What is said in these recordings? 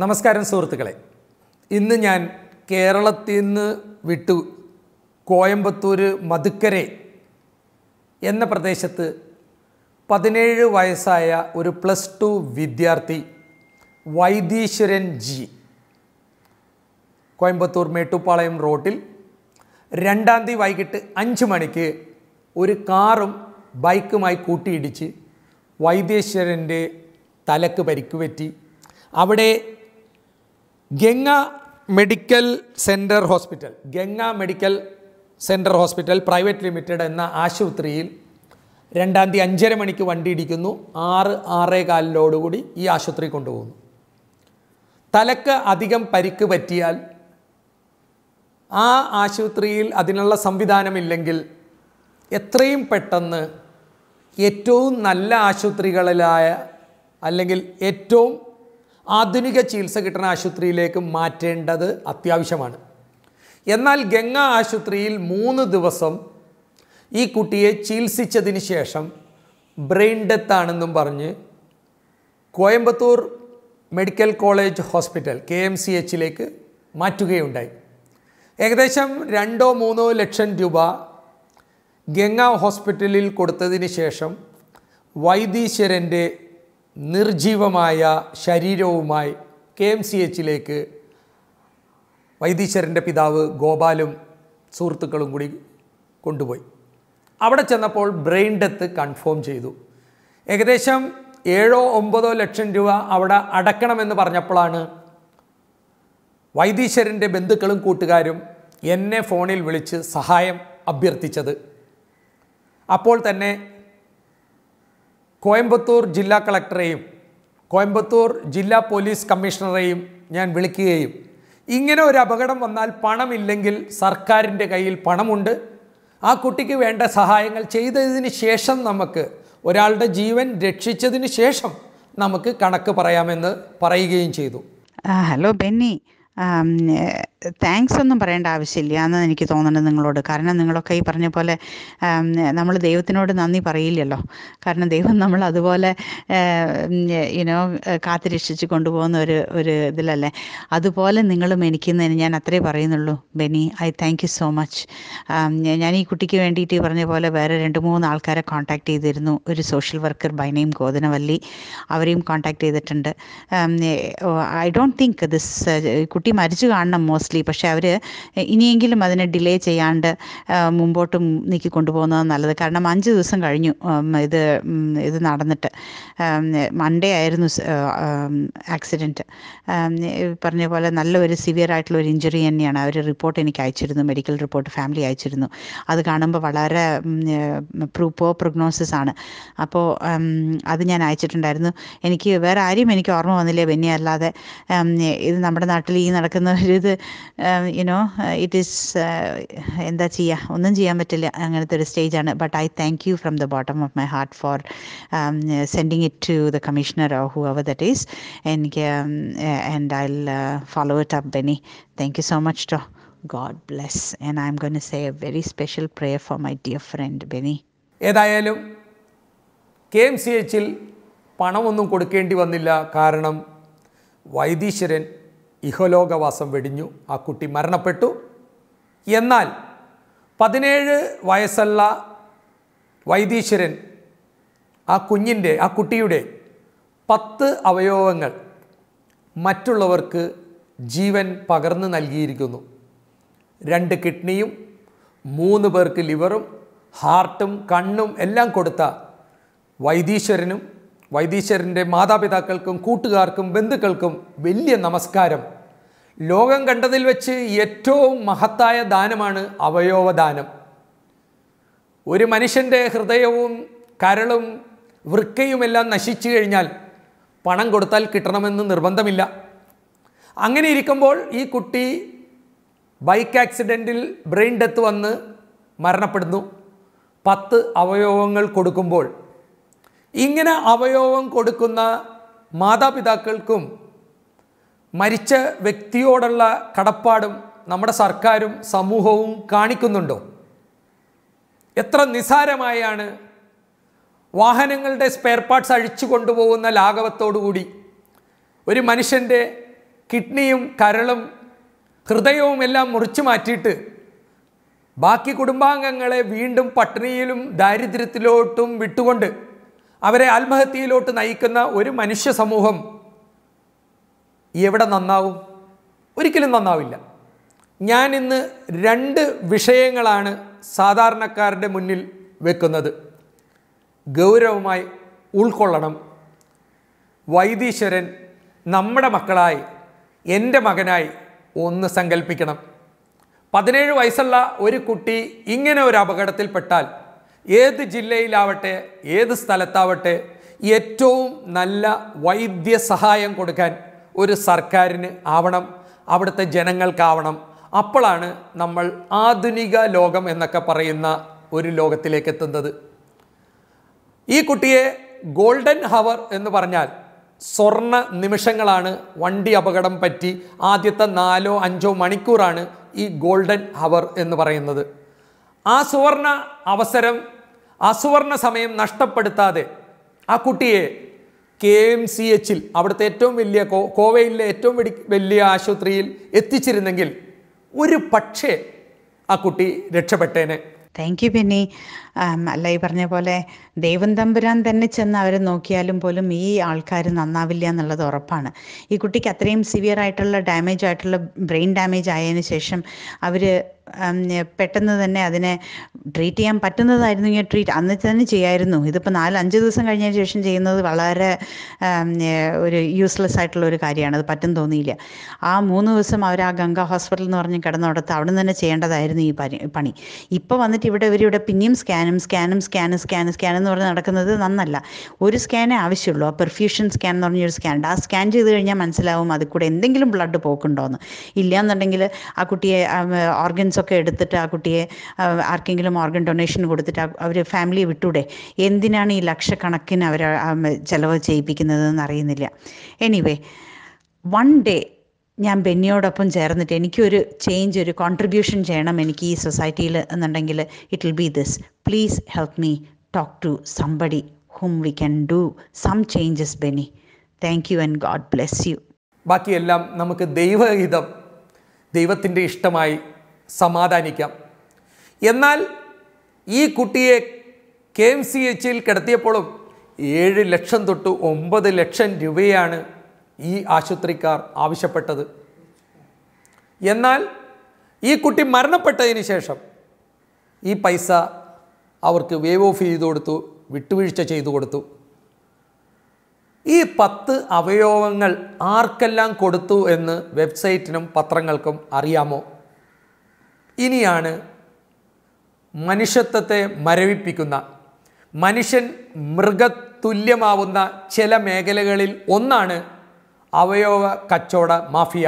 നമസ്കാരം സുഹൃത്തുക്കളെ ഇന്ന് ഞാൻ കേരളത്തിൽ നിന്ന് വിട്ടു കോയമ്പത്തൂർ മധുക്കരെ എന്ന പ്രദേശത്ത് പതിനേഴ് വയസ്സായ ഒരു പ്ലസ് ടു വിദ്യാർത്ഥി വൈദീശ്വരൻ ജി കോയമ്പത്തൂർ മേട്ടുപ്പാളയം റോഡിൽ രണ്ടാം തീയതി വൈകിട്ട് അഞ്ച് മണിക്ക് ഒരു കാറും ബൈക്കുമായി കൂട്ടിയിടിച്ച് വൈദേശ്വരൻ്റെ തലക്ക് പരിക്കുപറ്റി അവിടെ Ganga medical centre hospital Ganga medical centre hospital private limited എന്ന ആശുപത്രിയിൽ രണ്ടാം തീയതി അഞ്ചര മണിക്ക് വണ്ടി ഇടിക്കുന്നു ആറ് ആറേ കാലിലോടുകൂടി ഈ ആശുപത്രി കൊണ്ടുപോകുന്നു തലക്ക് അധികം പരിക്ക് പറ്റിയാൽ ആ ആശുപത്രിയിൽ അതിനുള്ള സംവിധാനമില്ലെങ്കിൽ എത്രയും പെട്ടെന്ന് ഏറ്റവും നല്ല ആശുപത്രികളിലായ അല്ലെങ്കിൽ ഏറ്റവും ആധുനിക ചികിത്സ കിട്ടുന്ന ആശുപത്രിയിലേക്ക് മാറ്റേണ്ടത് അത്യാവശ്യമാണ് എന്നാൽ ഗംഗ ആശുപത്രിയിൽ മൂന്ന് ദിവസം ഈ കുട്ടിയെ ചികിത്സിച്ചതിന് ശേഷം ബ്രെയിൻ ഡെത്ത് ആണെന്നും പറഞ്ഞ് Coimbatore medical college hospital K M C എച്ചിലേക്ക് മാറ്റുകയുണ്ടായി ഏകദേശം രണ്ടോ മൂന്നോ ലക്ഷം രൂപ ഗംഗ ഹോസ്പിറ്റലിൽ കൊടുത്തതിന് ശേഷം വൈദീശ്വരൻ്റെ നിർജീവമായ ശരീരവുമായി കെ എം സി എച്ചിലേക്ക് വൈദീശ്വരൻ്റെ പിതാവ് ഗോപാലും സുഹൃത്തുക്കളും കൂടി കൊണ്ടുപോയി അവിടെ ചെന്നപ്പോൾ ബ്രെയിൻ ഡെത്ത് കൺഫേം ചെയ്തു ഏകദേശം ഏഴോ ഒമ്പതോ ലക്ഷം രൂപ അവിടെ അടക്കണമെന്ന് പറഞ്ഞപ്പോഴാണ് വൈദീശ്വരൻ്റെ ബന്ധുക്കളും കൂട്ടുകാരും എന്നെ ഫോണിൽ വിളിച്ച് സഹായം അഭ്യർത്ഥിച്ചത് അപ്പോൾ തന്നെ കോയമ്പത്തൂർ ജില്ലാ കളക്ടറെയും കോയമ്പത്തൂർ ജില്ലാ പോലീസ് കമ്മീഷണറെയും ഞാൻ വിളിക്കുകയും ഇങ്ങനെ ഒരു അപകടം വന്നാൽ പണമില്ലെങ്കിൽ സർക്കാരിൻ്റെ കയ്യിൽ പണമുണ്ട് ആ കുട്ടിക്ക് വേണ്ട സഹായങ്ങൾ ചെയ്തതിന് ശേഷം നമുക്ക് ഒരാളുടെ ജീവൻ രക്ഷിച്ചതിന് ശേഷം നമുക്ക് കണക്ക് പറയാമെന്ന് പറയുകയും ചെയ്തു ഹലോ ബെന്നി താങ്ക്സ് ഒന്നും പറയേണ്ട ആവശ്യമില്ല എന്ന് എനിക്ക് തോന്നുന്നത് നിങ്ങളോട് കാരണം നിങ്ങളൊക്കെ ഈ പറഞ്ഞ പോലെ നമ്മൾ ദൈവത്തിനോട് നന്ദി പറയില്ലല്ലോ കാരണം ദൈവം നമ്മൾ അതുപോലെ യുനോ കാത്തിരക്ഷിച്ച് കൊണ്ടുപോകുന്ന ഒരു ഒരു ഇതിലല്ലേ അതുപോലെ നിങ്ങൾ എനിക്കുന്നതിന് ഞാൻ അത്രേ പറയുന്നുള്ളൂ Benny I thank you so much ഞാൻ ഈ കുട്ടിക്ക് വേണ്ടിയിട്ട് പറഞ്ഞ പോലെ വേറെ രണ്ട് മൂന്ന് ആൾക്കാരെ കോൺടാക്ട് ചെയ്തിരുന്നു ഒരു social worker by name Gothanavalli അവരെയും കോൺടാക്ട് ചെയ്തിട്ടുണ്ട് ഐ ഡോണ്ട് തിങ്ക് ദിസ് കുട്ടി മരിച്ചു കാണണം മോസ്റ്റ് ഓബിയസ്ലി പക്ഷെ അവർ ഇനിയെങ്കിലും അതിനെ ഡിലേ ചെയ്യാണ്ട് മുമ്പോട്ടും നീക്കി കൊണ്ടുപോകുന്നത് നല്ലത് കാരണം അഞ്ച് ദിവസം കഴിഞ്ഞു ഇത് ഇത് നടന്നിട്ട് മൺഡേ ആയിരുന്നു ആക്സിഡൻറ്റ് പറഞ്ഞ പോലെ നല്ല ഒരു സിവിയർ ആയിട്ടുള്ള ഒരു ഇഞ്ചുറി തന്നെയാണ് അവർ റിപ്പോർട്ട് എനിക്ക് അയച്ചിരുന്നു മെഡിക്കൽ റിപ്പോർട്ട് ഫാമിലി അയച്ചിരുന്നു അത് കാണുമ്പോൾ വളരെ പ്രൂപ്പോ പ്രഗ്നോസിസ് ആണ് അപ്പോൾ അത് ഞാൻ അയച്ചിട്ടുണ്ടായിരുന്നു എനിക്ക് വേറെ ആരെയും എനിക്ക് ഓർമ്മ വന്നില്ല ബെന്നി അല്ലാതെ ഇത് നമ്മുടെ നാട്ടിൽ ഈ നടക്കുന്ന ഒരു ഇത് യുനോ ഇറ്റ് ഈസ് എന്താ ചെയ്യുക ഒന്നും ചെയ്യാൻ പറ്റില്ല അങ്ങനത്തെ ഒരു സ്റ്റേജാണ് but I thank you from the bottom of my heart for sending it to the commissioner oh who അവർ ദറ്റ് ഈസ് എനിക്ക് and I follow it up Benny thank you so much too God bless and I am gonna say a very special prayer for my dear friend Benny ഏതായാലും K M C എച്ചിൽ പണമൊന്നും കൊടുക്കേണ്ടി വന്നില്ല കാരണം വൈദീശ്വരൻ ഇഹലോകവാസം വെടിഞ്ഞു ആ കുട്ടി മരണപ്പെട്ടു എന്നാൽ പതിനേഴ് വയസ്സുള്ള വൈദീശ്വരൻ ആ കുഞ്ഞിൻ്റെ ആ കുട്ടിയുടെ പത്ത് അവയവങ്ങൾ മറ്റുള്ളവർക്ക് ജീവൻ പകർന്നു നൽകിയിരിക്കുന്നു രണ്ട് കിഡ്നിയും മൂന്ന് പേർക്ക് ലിവറും ഹാർട്ടും കണ്ണും എല്ലാം കൊടുത്ത വൈദീശ്വരനും വൈദീശ്വരൻ്റെ മാതാപിതാക്കൾക്കും കൂട്ടുകാർക്കും ബന്ധുക്കൾക്കും വലിയ നമസ്കാരം ലോകം കണ്ടതിൽ വെച്ച് ഏറ്റവും മഹത്തായ ദാനമാണ് അവയവദാനം ഒരു മനുഷ്യൻ്റെ ഹൃദയവും കരളും വൃക്കയുമെല്ലാം നശിച്ചു കഴിഞ്ഞാൽ പണം കൊടുത്താൽ കിട്ടണമെന്ന് നിർബന്ധമില്ല അങ്ങനെ ഇരിക്കുമ്പോൾ ഈ കുട്ടി ബൈക്ക് ആക്സിഡൻറ്റിൽ ബ്രെയിൻ ഡെത്ത് വന്ന് മരണപ്പെടുന്നു പത്ത് അവയവങ്ങൾ കൊടുക്കുമ്പോൾ ഇങ്ങനെ അവയവം കൊടുക്കുന്ന മാതാപിതാക്കൾക്കും മരിച്ച വ്യക്തിയോടുള്ള കടപ്പാടും നമ്മുടെ സർക്കാരും സമൂഹവും കാണിക്കുന്നുണ്ടോ എത്ര നിസാരമായാണ് വാഹനങ്ങളുടെ സ്പെയർ പാർട്സ് അഴിച്ചു കൊണ്ടുപോകുന്ന ലാഘവത്തോടുകൂടി ഒരു മനുഷ്യൻ്റെ കിഡ്നിയും കരളും ഹൃദയവും എല്ലാം മുറിച്ചു മാറ്റിയിട്ട് ബാക്കി കുടുംബാംഗങ്ങളെ വീണ്ടും പട്ടിണിയിലും ദാരിദ്ര്യത്തിലോട്ടും വിട്ടുകൊണ്ട് അവരെ ആത്മഹത്യയിലോട്ട് നയിക്കുന്ന ഒരു മനുഷ്യ സമൂഹം എവിടെ നന്നാവും ഒരിക്കലും നന്നാവില്ല ഞാൻ ഇന്ന് രണ്ട് വിഷയങ്ങളാണ് സാധാരണക്കാരുടെ മുന്നിൽ വെക്കുന്നത് ഗൗരവമായി ഉൾക്കൊള്ളണം വൈദീശ്വരൻ നമ്മുടെ മക്കളായി എൻ്റെ മകനായി ഒന്ന് സങ്കല്പിക്കണം പതിനേഴ് വയസ്സുള്ള ഒരു കുട്ടി ഇങ്ങനെ ഒരു അപകടത്തിൽപ്പെട്ടാൽ ഏത് ജില്ലയിലാവട്ടെ ഏത് സ്ഥലത്താവട്ടെ ഏറ്റവും നല്ല വൈദ്യ സഹായം കൊടുക്കാൻ ഒരു സർക്കാരിന് ആവണം അവിടുത്തെ ജനങ്ങൾക്കാവണം അപ്പോഴാണ് നമ്മൾ ആധുനിക ലോകം എന്നൊക്കെ പറയുന്ന ഒരു ലോകത്തിലേക്ക് എത്തുന്നത് ഈ കുട്ടിയെ ഗോൾഡൻ ഹവർ എന്ന് പറഞ്ഞാൽ സ്വർണ്ണ നിമിഷങ്ങളാണ് വണ്ടി അപകടം പറ്റി ആദ്യത്തെ നാലോ അഞ്ചോ മണിക്കൂറാണ് ഈ ഗോൾഡൻ ഹവർ എന്ന് പറയുന്നത് ആ സുവർണ അവസരം ആ സുവർണ സമയം നഷ്ടപ്പെടുത്താതെ ആ കുട്ടിയെ കെ എം സി എച്ചിൽ അവിടുത്തെ ഏറ്റവും വലിയ കോ കോവയിലെ ഏറ്റവും വലിയ ആശുപത്രിയിൽ എത്തിച്ചിരുന്നെങ്കിൽ ഒരു പക്ഷേ ആ കുട്ടി രക്ഷപ്പെട്ടേനെ താങ്ക് യു ബെന്നി അല്ല ഈ പറഞ്ഞ പോലെ ദൈവം തമ്പുരാൻ തന്നെ ചെന്ന് അവരെ നോക്കിയാലും പോലും ഈ ആൾക്കാർ നന്നാവില്ല എന്നുള്ളത് ഉറപ്പാണ് ഈ കുട്ടിക്ക് അത്രയും സിവിയർ ആയിട്ടുള്ള ഡാമേജ് ആയിട്ടുള്ള ബ്രെയിൻ ഡാമേജ് ആയതിന് ശേഷം അവർ പെട്ടെന്ന് തന്നെ അതിനെ ട്രീറ്റ് ചെയ്യാൻ പറ്റുന്നതായിരുന്നു ഇങ്ങനെ ട്രീറ്റ് അന്ന് തന്നെ ചെയ്യായിരുന്നു ഇതിപ്പോൾ നാല് അഞ്ച് ദിവസം കഴിഞ്ഞതിന് ശേഷം ചെയ്യുന്നത് വളരെ ഒരു യൂസ്ലെസ് ആയിട്ടുള്ള ഒരു കാര്യമാണ് അത് പറ്റും തോന്നിയില്ല ആ മൂന്ന് ദിവസം അവർ ആ ഗംഗ ഹോസ്പിറ്റൽ എന്ന് പറഞ്ഞ് കിടന്നിടത്ത് അവിടെ നിന്ന് തന്നെ ചെയ്യേണ്ടതായിരുന്നു ഈ പണി ഇപ്പോൾ വന്നിട്ട് ഇവിടെ ഇവരിവിടെ പിന്നെയും സ്കാൻ സ്കാനും സ്കാനും സ്കാന് സ്കാന് സ്കാൻ എന്ന് പറഞ്ഞ് നടക്കുന്നത് നന്നല്ല ഒരു സ്കാനേ ആവശ്യമുള്ളൂ ആ പെർഫ്യൂഷൻ സ്കാൻ എന്ന് പറഞ്ഞൊരു സ്കാൻ ഉണ്ട് ആ സ്കാൻ ചെയ്ത് കഴിഞ്ഞാൽ മനസ്സിലാവും അതിൽ കൂടെ എന്തെങ്കിലും ബ്ലഡ് പോക്കുണ്ടോയെന്ന് ഇല്ലയെന്നുണ്ടെങ്കിൽ ആ കുട്ടിയെ ഓർഗൻസൊക്കെ എടുത്തിട്ട് ആ കുട്ടിയെ ആർക്കെങ്കിലും ഓർഗൻ ഡൊണേഷൻ കൊടുത്തിട്ട് അവർ ഫാമിലി വിട്ടൂടെ എന്തിനാണ് ഈ ലക്ഷക്കണക്കിന് അവർ ചിലവ് ചെയ്യിപ്പിക്കുന്നതെന്ന് അറിയുന്നില്ല എനിവേ വൺ ഡേ ഞാൻ ബെന്നിയോടൊപ്പം ചേർന്നിട്ട് എനിക്കൊരു ചേഞ്ച് ഒരു കോൺട്രിബ്യൂഷൻ ചെയ്യണം എനിക്ക് ഈ സൊസൈറ്റിയിൽ എന്നുണ്ടെങ്കിൽ it will be this please help me talk to somebody whom we can do some changes Benny thank you and God bless you ബാക്കിയെല്ലാം നമുക്ക് ദൈവഹിതം ദൈവത്തിൻ്റെ ഇഷ്ടമായി സമാധാനിക്കാം എന്നാൽ ഈ കുട്ടിയെ കെ എം സി എച്ചിൽ കിടത്തിയപ്പോഴും ഏഴ് ലക്ഷം തൊട്ട് ഒമ്പത് ലക്ഷം രൂപയാണ് ഈ ആശുപത്രിക്കാർ ആവശ്യപ്പെട്ടത് എന്നാൽ ഈ കുട്ടി മരണപ്പെട്ടതിന് ശേഷം ഈ പൈസ അവർക്ക് വേവ് ഓഫ് ചെയ്തു കൊടുത്തു വിട്ടുവീഴ്ച ചെയ്തു കൊടുത്തു ഈ പത്ത് അവയവങ്ങൾ ആർക്കെല്ലാം കൊടുത്തു എന്ന് വെബ്സൈറ്റിനും പത്രങ്ങൾക്കും അറിയാമോ ഇനിയാണ് മനുഷ്യത്വത്തെ മരവിപ്പിക്കുന്ന മനുഷ്യൻ മൃഗതുല്യമാവുന്ന ചില മേഖലകളിൽ ഒന്നാണ് അവയവ കച്ചവട മാഫിയ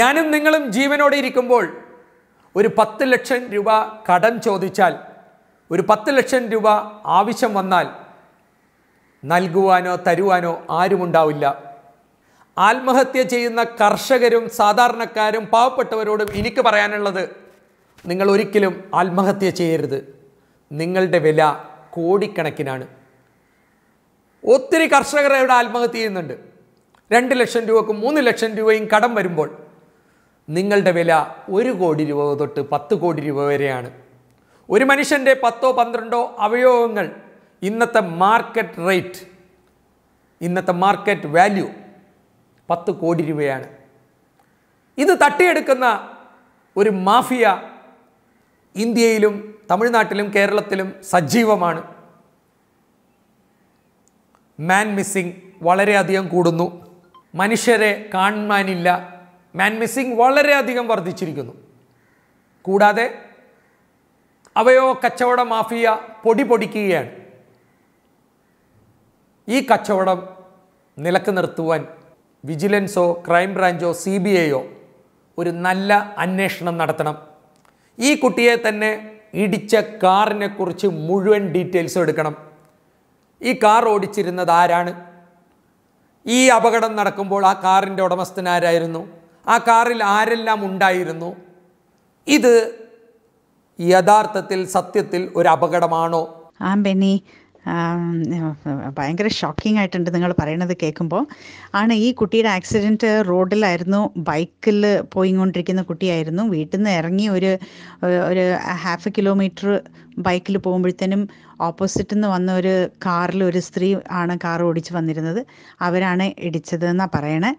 ഞാനും നിങ്ങളും ജീവനോടെ ഇരിക്കുമ്പോൾ ഒരു പത്ത് ലക്ഷം രൂപ കടം ചോദിച്ചാൽ ഒരു പത്ത് ലക്ഷം രൂപ ആവശ്യം വന്നാൽ നൽകുവാനോ തരുവാനോ ആരുമുണ്ടാവില്ല ആത്മഹത്യ ചെയ്യുന്ന കർഷകരും സാധാരണക്കാരും പാവപ്പെട്ടവരോടും എനിക്ക് പറയാനുള്ളത് നിങ്ങൾ ഒരിക്കലും ആത്മഹത്യ ചെയ്യരുത് നിങ്ങളുടെ വില കോടിക്കണക്കിനാണ് ഒത്തിരി കർഷകർ ഇവിടെ ആത്മഹത്യ ചെയ്യുന്നുണ്ട് രണ്ട് ലക്ഷം രൂപക്കും മൂന്ന് ലക്ഷം രൂപയും കടം വരുമ്പോൾ നിങ്ങളുടെ വില ഒരു കോടി രൂപ തൊട്ട് പത്ത് കോടി രൂപ വരെയാണ് ഒരു മനുഷ്യൻ്റെ പത്തോ പന്ത്രണ്ടോ അവയവങ്ങൾ ഇന്നത്തെ മാർക്കറ്റ് റേറ്റ് ഇന്നത്തെ മാർക്കറ്റ് വാല്യൂ പത്ത് കോടി രൂപയാണ് ഇത് തട്ടിയെടുക്കുന്ന ഒരു മാഫിയ ഇന്ത്യയിലും തമിഴ്നാട്ടിലും കേരളത്തിലും സജീവമാണ് മാൻ മിസ്സിംഗ് വളരെയധികം കൂടുന്നു മനുഷ്യരെ കാണാനില്ല മാൻ മിസ്സിംഗ് വളരെയധികം വർദ്ധിച്ചിരിക്കുന്നു കൂടാതെ അവയോ കച്ചവട മാഫിയ പൊടി പൊടിക്കുകയാണ് ഈ കച്ചവടം നിലക്ക് നിർത്തുവാൻ വിജിലൻസോ ക്രൈം ബ്രാഞ്ചോ സി ബി ഐയോ ഒരു നല്ല അന്വേഷണം നടത്തണം ഈ കുട്ടിയെ തന്നെ ഇടിച്ച കാറിനെക്കുറിച്ച് മുഴുവൻ ഡീറ്റെയിൽസും എടുക്കണം ഈ കാർ ഓടിച്ചിരുന്നത് ആരാണ് ഈ അപകടം നടക്കുമ്പോൾ ആ കാറിൻ്റെ ഉടമസ്ഥൻ ആരായിരുന്നു ആ കാറിൽ ആരെല്ലാം ഉണ്ടായിരുന്നു ഇത് യഥാർത്ഥത്തിൽ സത്യത്തിൽ ഒരു അപകടമാണോ ആ ബെന്നി ഭയങ്കര ഷോക്കിംഗ് ആയിട്ടുണ്ട് നിങ്ങൾ പറയണത് കേൾക്കുമ്പോൾ ആണ് ഈ കുട്ടിയുടെ ആക്സിഡൻറ്റ് റോഡിലായിരുന്നു ബൈക്കിൽ പോയിക്കൊണ്ടിരിക്കുന്ന കുട്ടിയായിരുന്നു വീട്ടിൽ നിന്ന് ഇറങ്ങി ഒരു ഒരു ഹാഫ് കിലോമീറ്റർ ബൈക്കിൽ പോകുമ്പോഴത്തേനും ഓപ്പോസിറ്റ് നിന്ന് വന്ന ഒരു കാറിൽ ഒരു സ്ത്രീ ആണ് കാർ ഓടിച്ച് വന്നിരുന്നത് അവരാണ് ഇടിച്ചതെന്നാണ് പറയണേ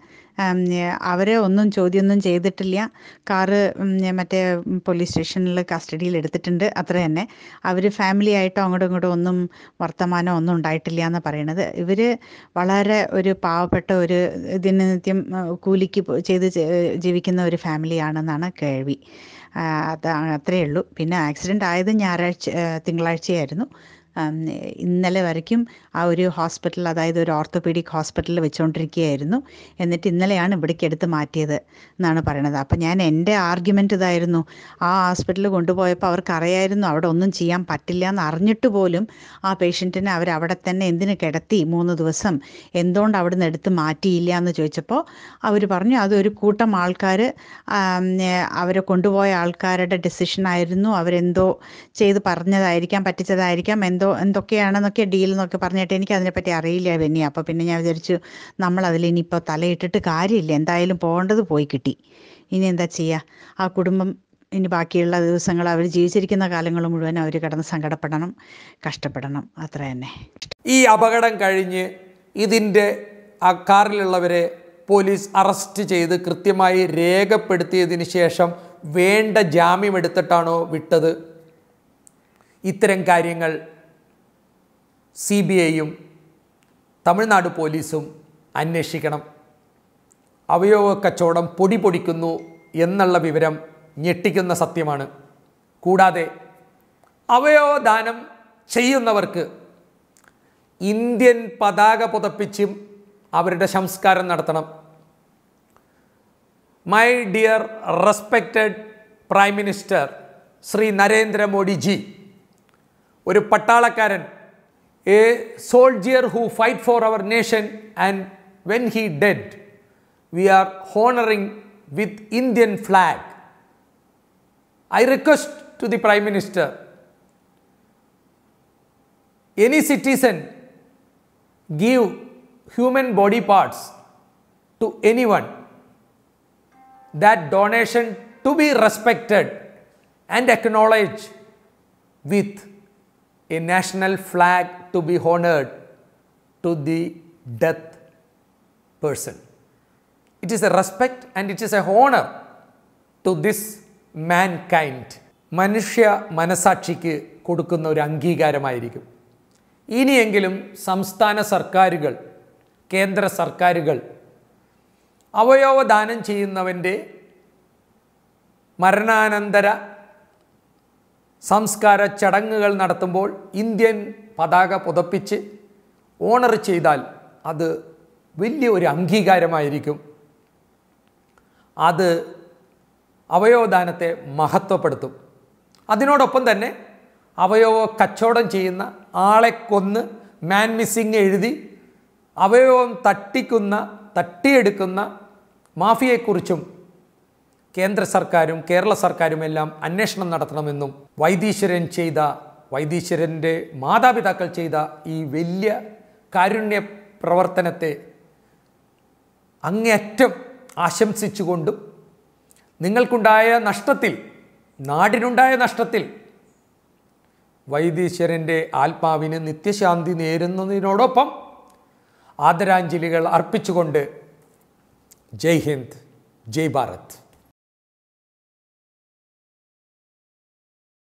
അവരെ ഒന്നും ചോദ്യമൊന്നും ചെയ്തിട്ടില്ല കാറ് മറ്റേ പോലീസ് സ്റ്റേഷനിൽ കസ്റ്റഡിയിൽ എടുത്തിട്ടുണ്ട് അത്ര തന്നെ അവർ ഫാമിലി ആയിട്ടോ അങ്ങോട്ടും ഇങ്ങോട്ടും ഒന്നും വർത്തമാനം ഒന്നും ഉണ്ടായിട്ടില്ല എന്ന് പറയണത് ഇവർ വളരെ ഒരു പാവപ്പെട്ട ഒരു ദിനനിത്യം കൂലിക്ക് ചെയ്ത് ജീവിക്കുന്ന ഒരു ഫാമിലിയാണെന്നാണ് കേൾവി അത് അത്രയേ ഉള്ളൂ പിന്നെ ആക്സിഡൻ്റ് ആയത് ഞായറാഴ്ച തിങ്കളാഴ്ചയായിരുന്നു ഇന്നലെ വരയ്ക്കും ആ ഒരു ഹോസ്പിറ്റൽ അതായത് ഒരു ഓർത്തോപീഡിക് ഹോസ്പിറ്റലിൽ വെച്ചുകൊണ്ടിരിക്കുകയായിരുന്നു എന്നിട്ട് ഇന്നലെയാണ് ഇവിടേക്ക് എടുത്ത് മാറ്റിയത് എന്നാണ് പറയണത് അപ്പം ഞാൻ എൻ്റെ ആർഗ്യുമെൻ്റ് ഇതായിരുന്നു ആ ഹോസ്പിറ്റലിൽ കൊണ്ടുപോയപ്പോൾ അവർക്കറിയായിരുന്നു അവിടെ ഒന്നും ചെയ്യാൻ പറ്റില്ല എന്ന് അറിഞ്ഞിട്ട് പോലും ആ പേഷ്യൻറ്റിനെ അവരവിടെ തന്നെ എന്തിനു കിടത്തി മൂന്ന് ദിവസം എന്തുകൊണ്ട് അവിടെ നിന്ന് എടുത്ത് മാറ്റിയില്ല എന്ന് ചോദിച്ചപ്പോൾ അവർ പറഞ്ഞു അതൊരു കൂട്ടം ആൾക്കാർ അവരെ കൊണ്ടുപോയ ആൾക്കാരുടെ ഡെസിഷനായിരുന്നു അവരെന്തോ ചെയ്ത് പറഞ്ഞതായിരിക്കാം പറ്റിച്ചതായിരിക്കാം എന്തോ എന്തൊക്കെയാണെന്നൊക്കെ ഡീൽ എന്നൊക്കെ പറഞ്ഞിട്ട് എനിക്ക് അതിനെപ്പറ്റി അറിയില്ല ബെന്നി അപ്പോൾ പിന്നെ ഞാൻ വിചാരിച്ചു നമ്മൾ ഇനിയിപ്പോൾ തലയിട്ടിട്ട് കാര്യമില്ല എന്തായാലും പോകേണ്ടത് പോയി കിട്ടി ഇനി എന്താ ചെയ്യുക ആ കുടുംബം ഇനി ബാക്കിയുള്ള ദിവസങ്ങൾ അവർ ജീവിച്ചിരിക്കുന്ന കാലങ്ങൾ മുഴുവൻ അവർ കിടന്ന് സങ്കടപ്പെടണം കഷ്ടപ്പെടണം അത്ര തന്നെ ഈ അപകടം കഴിഞ്ഞ് ഇതിൻ്റെ ആ കാറിലുള്ളവരെ പോലീസ് അറസ്റ്റ് ചെയ്ത് കൃത്യമായി രേഖപ്പെടുത്തിയതിന് ശേഷം വേണ്ട ജാമ്യം എടുത്തിട്ടാണോ വിട്ടത് ഇത്തരം കാര്യങ്ങൾ സി ബി ഐയും തമിഴ്നാട് പോലീസും അന്വേഷിക്കണം അവയവ കച്ചവടം പൊടി പൊടിക്കുന്നു എന്നുള്ള വിവരം ഞെട്ടിക്കുന്ന സത്യമാണ് കൂടാതെ അവയവദാനം ചെയ്യുന്നവർക്ക് ഇന്ത്യൻ പതാക പുതപ്പിച്ചും അവരുടെ സംസ്കാരം നടത്തണം my dear respected prime minister Shri നരേന്ദ്രമോദിജി ഒരു പട്ടാളക്കാരൻ a soldier who fight for our nation and when he dead, we are honoring with Indian flag. I request to the Prime Minister, any citizen give human body parts to anyone, that donation to be respected and acknowledged with a national flag to be honored to the death person. It is a respect and it is a honor to this mankind. മനുഷ്യ മനസാക്ഷിക്ക് കൊടുക്കുന്ന ഒരു അംഗീകാരമായിരിക്കും ഇനിയെങ്കിലും സംസ്ഥാന സർക്കാരുകൾ കേന്ദ്ര സർക്കാരുകൾ അവയവദാനം ചെയ്യുന്നവൻ്റെ മരണാനന്തര സംസ്കാര ചടങ്ങുകൾ നടത്തുമ്പോൾ ഇന്ത്യൻ പതാക പുതപ്പിച്ച് ഓണർ ചെയ്താൽ അത് വലിയ ഒരു അംഗീകാരമായിരിക്കും അത് അവയവദാനത്തെ മഹത്വപ്പെടുത്തും അതിനോടൊപ്പം തന്നെ അവയവ കച്ചവടം ചെയ്യുന്ന ആളെ കൊന്ന് മാൻ മിസ്സിങ് എഴുതി അവയവം തട്ടിക്കുന്ന തട്ടിയെടുക്കുന്ന മാഫിയെക്കുറിച്ചും കേന്ദ്ര സർക്കാരും കേരള സർക്കാരും എല്ലാം അന്വേഷണം നടത്തണമെന്നും വൈദീശ്വരൻ ചെയ്ത വൈദീശ്വരൻ്റെ മാതാപിതാക്കൾ ചെയ്ത ഈ വലിയ കാരുണ്യ പ്രവർത്തനത്തെ അങ്ങേയറ്റം ആശംസിച്ചുകൊണ്ടും നിങ്ങൾക്കുണ്ടായ നഷ്ടത്തിൽ നാടിനുണ്ടായ നഷ്ടത്തിൽ വൈദീശ്വരൻ്റെ ആത്മാവിന് നിത്യശാന്തി നേരുന്നതിനോടൊപ്പം ആദരാഞ്ജലികൾ അർപ്പിച്ചുകൊണ്ട് ജയ് ഹിന്ദ് ജയ് ഭാരത്